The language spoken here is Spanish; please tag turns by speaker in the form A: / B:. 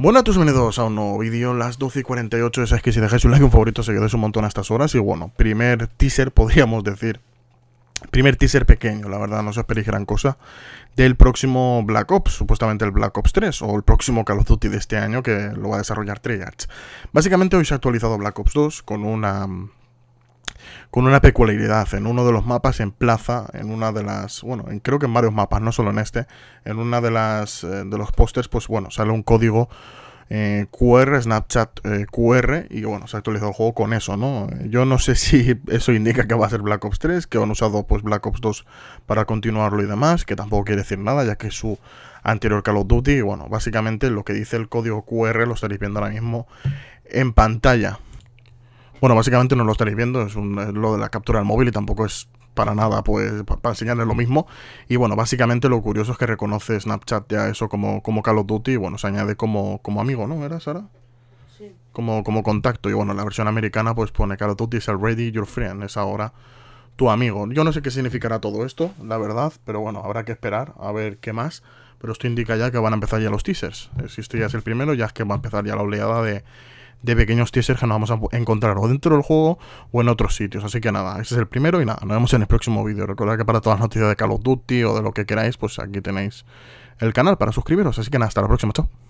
A: Bueno, a tus bienvenidos a un nuevo vídeo, las 12 y 48, es que si dejáis un like, un favorito, quedáis un montón a estas horas y bueno, primer teaser podríamos decir, primer teaser pequeño, la verdad no os esperéis gran cosa, del próximo Black Ops, supuestamente el Black Ops 3 o el próximo Call of Duty de este año que lo va a desarrollar Treyarch. Básicamente hoy se ha actualizado Black Ops 2 con una con una peculiaridad. En uno de los mapas, en Plaza, en una de las, bueno, creo que en varios mapas, no solo en este, en una de las, eh, de los pósters, pues bueno, sale un código eh, QR, Snapchat eh, QR, y bueno, se ha actualizado el juego con eso, ¿no? Yo no sé si eso indica que va a ser Black Ops 3, que han usado pues Black Ops 2 para continuarlo y demás, que tampoco quiere decir nada, ya que su anterior Call of Duty, bueno, básicamente lo que dice el código QR lo estaréis viendo ahora mismo en pantalla. Bueno, básicamente no lo estaréis viendo, es, un, lo de la captura del móvil y tampoco es para nada, pues para enseñarles lo mismo. Y bueno, básicamente lo curioso es que reconoce Snapchat ya eso como, como Call of Duty y bueno, se añade como, como amigo, ¿no? ¿Era Sara? Sí. Como, como contacto. Y bueno, la versión americana pues pone Call of Duty is already your friend, es ahora tu amigo. Yo no sé qué significará todo esto, la verdad, pero bueno, habrá que esperar a ver qué más. Pero esto indica ya que van a empezar ya los teasers. Eh, si esto ya es el primero, ya es que va a empezar ya la oleada de de pequeños teasers que nos vamos a encontrar o dentro del juego o en otros sitios. Así que nada, ese es el primero y nada, nos vemos en el próximo vídeo. Recordad que para todas las noticias de Call of Duty o de lo que queráis, pues aquí tenéis el canal para suscribiros. Así que nada, hasta la próxima, chao.